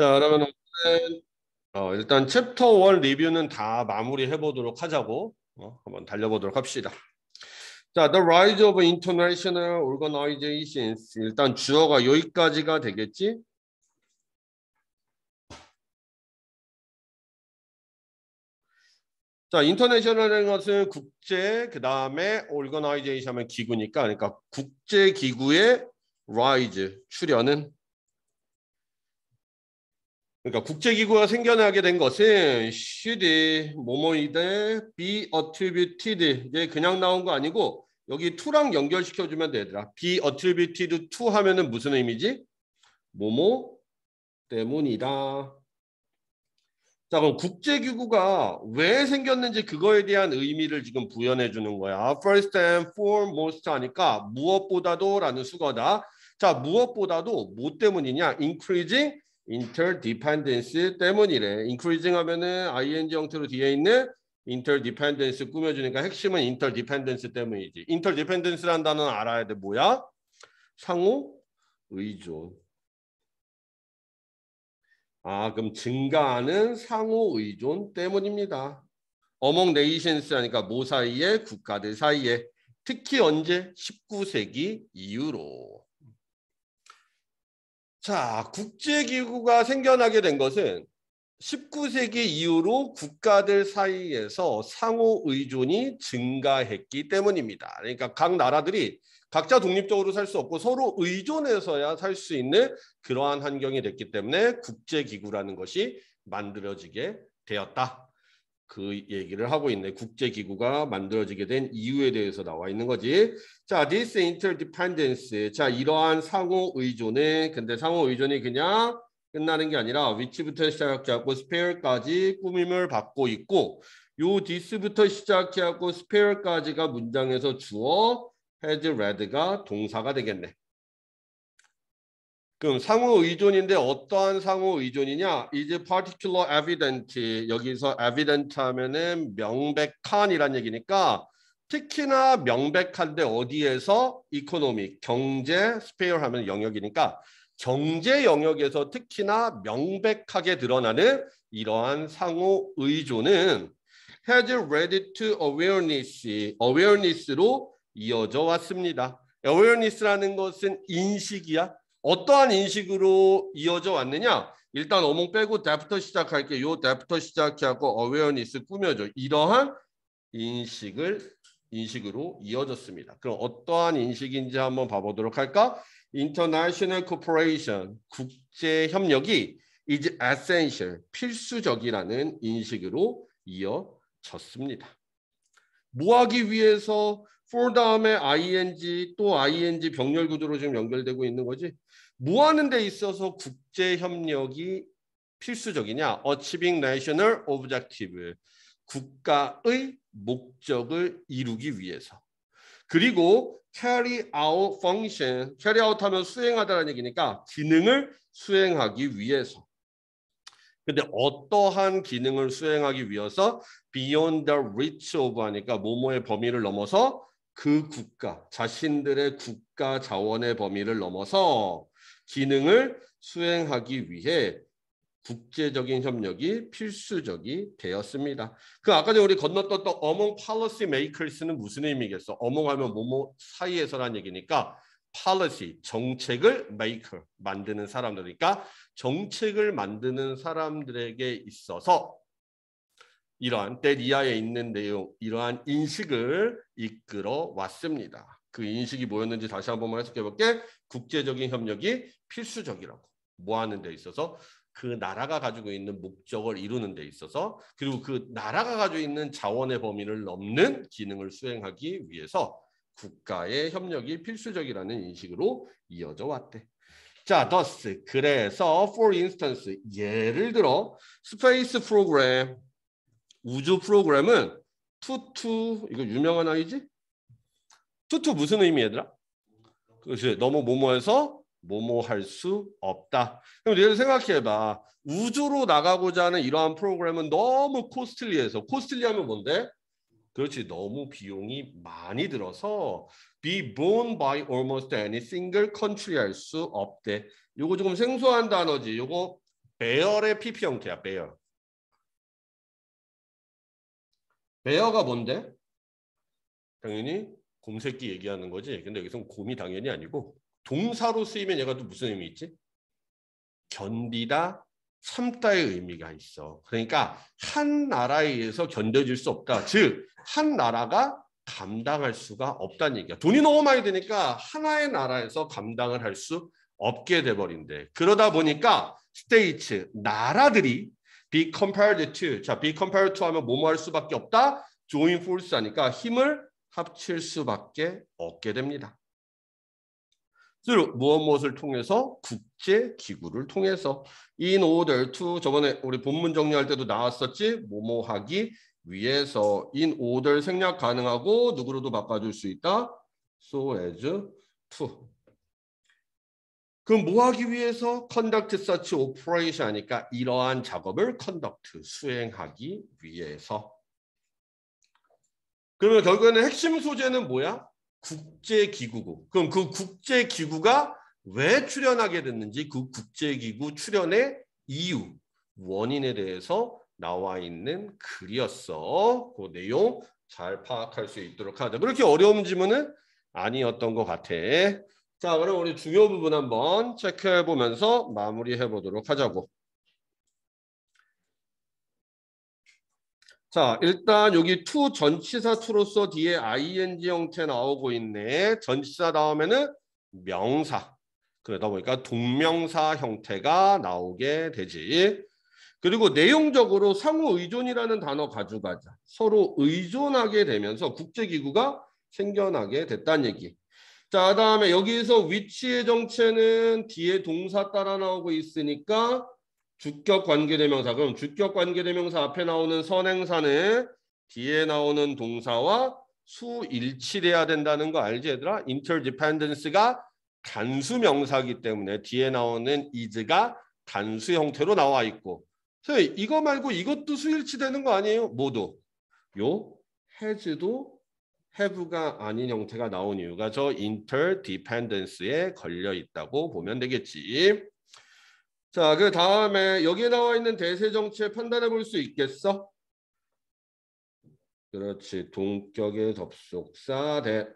자, 그러면 오늘은 어, 일단 챕터 1 리뷰는 다 마무리해 보도록 하자고 어, 한번 달려보도록 합시다. 자, The Rise of International Organizations 일단 주어가 여기까지가 되겠지? 자, 인터내셔널이라는 것은 국제, 그 다음에 organization 하면 기구니까, 그러니까 국제 기구의 rise, 출현은 그러니까 국제기구가 생겨나게 된 것은 should, 뭐뭐이데, be attributed 이게 그냥 나온 거 아니고 여기 to랑 연결시켜주면 되더라. be attributed to 하면은 무슨 의미지? 뭐뭐 때문이다. 자 그럼 국제기구가 왜 생겼는지 그거에 대한 의미를 지금 부연해 주는 거야. 아, first and foremost 하니까 무엇보다도 라는 수거다. 자 무엇보다도 뭐 때문이냐? Increasing interdependence 때문이래. increasing 하면은 ing 형태로 뒤에 있는 interdependence 꾸며주니까 핵심은 interdependence 때문이지. interdependence라는 단어는 알아야 돼. 뭐야? 상호 의존. 아, 그럼 증가하는 상호 의존 때문입니다. among nations 하니까 모 사이에 국가들 사이에 특히 언제 19세기 이후로 자, 국제기구가 생겨나게 된 것은 19세기 이후로 국가들 사이에서 상호 의존이 증가했기 때문입니다. 그러니까 각 나라들이 각자 독립적으로 살 수 없고 서로 의존해서야 살 수 있는 그러한 환경이 됐기 때문에 국제기구라는 것이 만들어지게 되었다. 그 얘기를 하고 있네. 국제기구가 만들어지게 된 이유에 대해서 나와 있는 거지. 자, this interdependence. 자, 이러한 상호 의존에 근데 상호 의존이 그냥 끝나는 게 아니라 위치부터 시작해갖고 스페어까지 꾸밈을 받고 있고 요 디스부터 시작해갖고 스페어까지가 문장에서 주어 헤드레드가 동사가 되겠네. 그럼 상호 의존인데 어떠한 상호 의존이냐? 이제 particular evident 여기서 evident 하면은 명백한이란 얘기니까 특히나 명백한데 어디에서 이코노 n 경제 스페어 e 하면 영역이니까 경제 영역에서 특히나 명백하게 드러나는 이러한 상호 의존은 has led to awareness, awareness로 이어져 왔습니다. awareness라는 것은 인식이야. 어떠한 인식으로 이어져 왔느냐? 일단 어몽 빼고 데프터 시작할게요. 데프터 시작하고 어웨어니스 꾸며줘. 이러한 인식을 인식으로 이어졌습니다. 그럼 어떠한 인식인지 한번 봐보도록 할까? International Cooperation, 국제 협력이 is essential, 필수적이라는 인식으로 이어졌습니다. 뭐 하기 위해서 for 다음에 ing 또 ing 병렬 구조로 지금 연결되고 있는 거지. 뭐 하는 데 있어서 국제 협력이 필수적이냐? Achieving national objective. 국가의 목적을 이루기 위해서. 그리고 carry out function. carry out 하면 수행하다라는 얘기니까 기능을 수행하기 위해서. 근데 어떠한 기능을 수행하기 위해서 beyond the reach of 하니까 모모의 범위를 넘어서 그 국가, 자신들의 국가 자원의 범위를 넘어서 기능을 수행하기 위해 국제적인 협력이 필수적이 되었습니다. 그 아까 전 우리 건너떴던 among p o l i 는 무슨 의미겠어? a m 하면 뭐뭐 사이에서란 얘기니까 p o l 정책을 m a k 만드는 사람들이니까 정책을 만드는 사람들에게 있어서 이러한 때리아에 있는 내용, 이러한 인식을 이끌어 왔습니다. 그 인식이 뭐였는지 다시 한번 말씀해 볼게. 국제적인 협력이 필수적이라고 뭐하는 데 있어서 그 나라가 가지고 있는 목적을 이루는 데 있어서 그리고 그 나라가 가지고 있는 자원의 범위를 넘는 기능을 수행하기 위해서 국가의 협력이 필수적이라는 인식으로 이어져 왔대. 자, thus 그래서 for instance 예를 들어 스페이스 프로그램 우주 프로그램은 투투 이거 유명한 아이지? 투투 무슨 의미 얘들아? 그렇지 너무 모모해서 모모할 수 없다. 그럼 얘들 생각해봐. 우주로 나가고자 하는 이러한 프로그램은 너무 코스틀리해서 코스틀리하면 뭔데? 그렇지 너무 비용이 많이 들어서 be borne by almost any single country 할 수 없대. 요거 조금 생소한 단어지. 요거 배열의 PP 형태야. 배열. 베어가 뭔데? 당연히 곰새끼 얘기하는 거지. 근데 여기서 곰이 당연히 아니고 동사로 쓰이면 얘가 또 무슨 의미 있지? 견디다, 참다의 의미가 있어. 그러니까 한 나라에 의해서 견뎌질 수 없다. 즉, 한 나라가 감당할 수가 없다는 얘기야. 돈이 너무 많이 드니까 하나의 나라에서 감당을 할 수 없게 돼버린대. 그러다 보니까 스테이츠, 나라들이 be compared to 자 be compared to 하면 뭐뭐 할 수밖에 없다 join force 하니까 힘을 합칠 수밖에 없게 됩니다. t h r 무엇 무엇을 통해서 국제 기구를 통해서 in order to 저번에 우리 본문 정리할 때도 나왔었지 뭐뭐하기 위해서 in order 생략 가능하고 누구로도 바꿔줄 수 있다 so as to 그 뭐하기 위해서 conduct such operation 하니까 이러한 작업을 conduct 수행하기 위해서. 그러면 결국에는 핵심 소재는 뭐야? 국제기구고. 그럼 그 국제기구가 왜 출연하게 됐는지 그 국제기구 출연의 이유, 원인에 대해서 나와 있는 글이었어. 그 내용 잘 파악할 수 있도록 하자. 그렇게 어려운 질문은 아니었던 것 같아. 자, 그럼 우리 중요 부분 한번 체크해 보면서 마무리해 보도록 하자고. 자, 일단 여기 to 전치사 to로서 뒤에 ing 형태 나오고 있네. 전치사 다음에는 명사. 그러다 보니까 동명사 형태가 나오게 되지. 그리고 내용적으로 상호 의존이라는 단어 가져가자. 서로 의존하게 되면서 국제기구가 생겨나게 됐다는 얘기. 자, 그 다음에 여기서 위치의 정체는 뒤에 동사 따라 나오고 있으니까 주격 관계대명사. 그럼 주격 관계대명사 앞에 나오는 선행사는 뒤에 나오는 동사와 수일치돼야 된다는 거 알지 얘들아? interdependence가 단수명사기 때문에 뒤에 나오는 is가 단수 형태로 나와 있고 선생님 이거 말고 이것도 수일치되는 거 아니에요? 모두. 요 has도 have가 아닌 형태가 나온 이유가 저 interdependence에 걸려 있다고 보면 되겠지. 자, 그 다음에 여기에 나와 있는 대세 정체 판단해 볼 수 있겠어? 그렇지. 동격의 접속사 대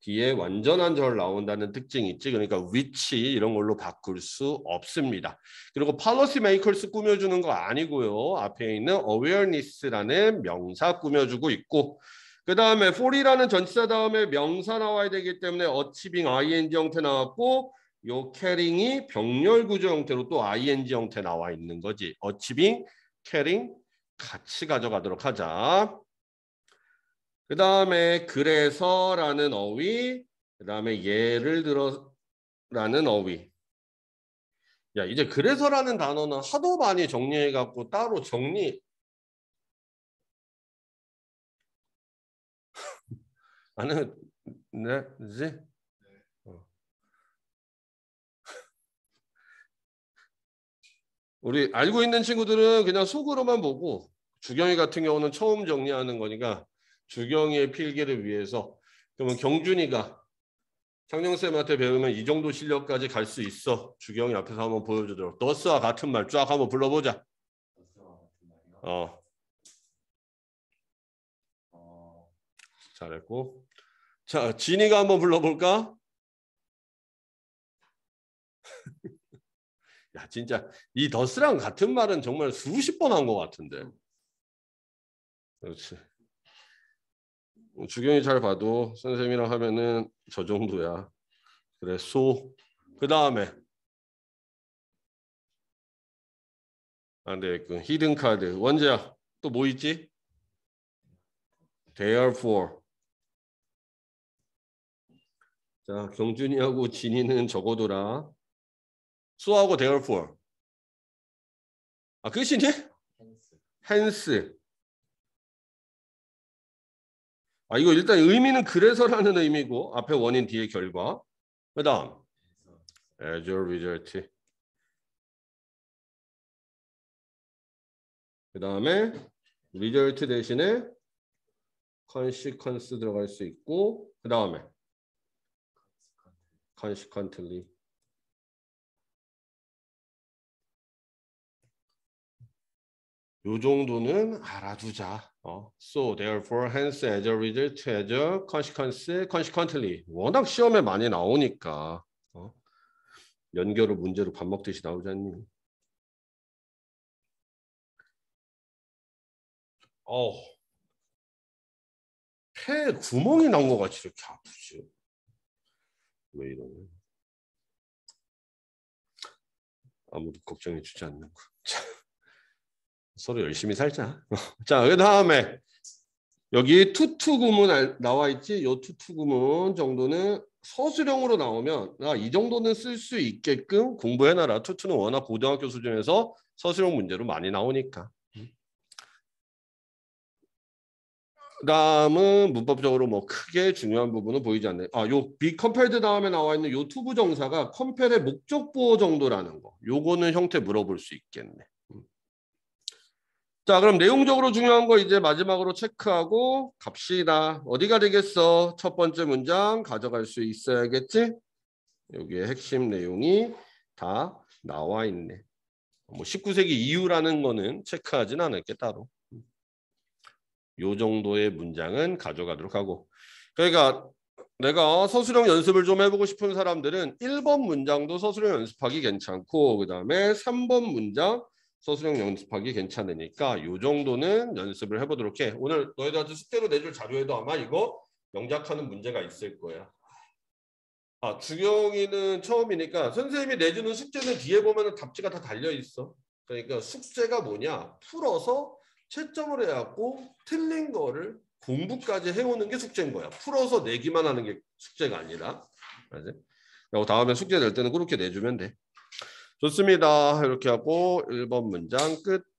뒤에 완전한 절 나온다는 특징이 있지. 그러니까 위치 이런 걸로 바꿀 수 없습니다. 그리고 policy makers 꾸며주는 거 아니고요. 앞에 있는 awareness라는 명사 꾸며주고 있고 그 다음에 for이라는 전치사 다음에 명사 나와야 되기 때문에 어치빙 ing 형태 나왔고 요 캐링이 병렬 구조 형태로 또 ing 형태 나와 있는 거지. 어치빙, 캐링 같이 가져가도록 하자. 그 다음에 그래서라는 어휘, 그 다음에 예를 들어라는 어휘. 야 이제 그래서라는 단어는 하도 많이 정리해갖고 따로 정리 안해 네, 되지? 어. 우리 알고 있는 친구들은 그냥 속으로만 보고 주경이 같은 경우는 처음 정리하는 거니까 주경이의 필기를 위해서 그러면 경준이가 창령쌤한테 배우면 이 정도 실력까지 갈 수 있어. 주경이 앞에서 한번 보여주도록. 너스와 같은 말 쫙 한번 불러보자. 어. 잘했고. 자, 진이가 한번 불러볼까? 야, 진짜 이 더스랑 같은 말은 정말 수십 번 한 것 같은데. 그렇지. 뭐 주경이 잘 봐도 선생님이랑 하면은 저 정도야. 그래, 소. 그 다음에 안 아, 되겠군. 네, 그 히든 카드. 원재야, 또뭐 있지? Therefore. 자, 경준이하고 진이는 적어둬라. 수하고 therefore. 아, 끝이니? h e 아, 이거 일단 의미는 그래서라는 의미고 앞에 원인 뒤에 결과. 그다음 as a result. 그다음에 result 대신에 consequence 들어갈 수 있고 그다음에 consequently. 요 정도는 알아두자. 어. So therefore, hence, as a result, as a consequence, consequently. 워낙 시험에 많이 나오니까 어. 연결을 문제로 밥 먹듯이 나오지 않니? 어, 폐 구멍이 난 것 같이 이렇게 아프지. 왜 이러냐? 아무도 걱정해 주지 않는 거. 자, 서로 열심히 살자. 자, 그 다음에 여기 투투 구문 나와 있지? 요 투투 구문 정도는 서술형으로 나오면 아, 이 정도는 쓸 수 있게끔 공부해놔라. 투투는 워낙 고등학교 수준에서 서술형 문제로 많이 나오니까. 그다음은 문법적으로 뭐 크게 중요한 부분은 보이지 않네. 아, 요 비컴펠드 다음에 나와 있는 요 투부 정사가 컴펠의 목적 보호 정도라는 거. 요거는 형태 물어볼 수 있겠네. 음. 자, 그럼 내용적으로 중요한 거 이제 마지막으로 체크하고 갑시다. 어디가 되겠어? 첫 번째 문장 가져갈 수 있어야겠지? 여기에 핵심 내용이 다 나와 있네. 뭐 19세기 이후라는 거는 체크하진 않을게 따로. 요 정도의 문장은 가져가도록 하고 그러니까 내가 서술형 연습을 좀 해보고 싶은 사람들은 1번 문장도 서술형 연습하기 괜찮고 그 다음에 3번 문장 서술형 연습하기 괜찮으니까 요 정도는 연습을 해보도록 해. 오늘 너희들한테 숙제로 내줄 자료에도 아마 이거 명작하는 문제가 있을 거야. 아 주경이는 처음이니까 선생님이 내주는 숙제는 뒤에 보면 답지가 다 달려 있어. 그러니까 숙제가 뭐냐 풀어서 채점을 해갖고 틀린 거를 공부까지 해오는 게 숙제인 거야. 풀어서 내기만 하는 게 숙제가 아니라. 알지? 그리고 다음에 숙제 될 때는 그렇게 내주면 돼. 좋습니다. 이렇게 하고 1번 문장 끝.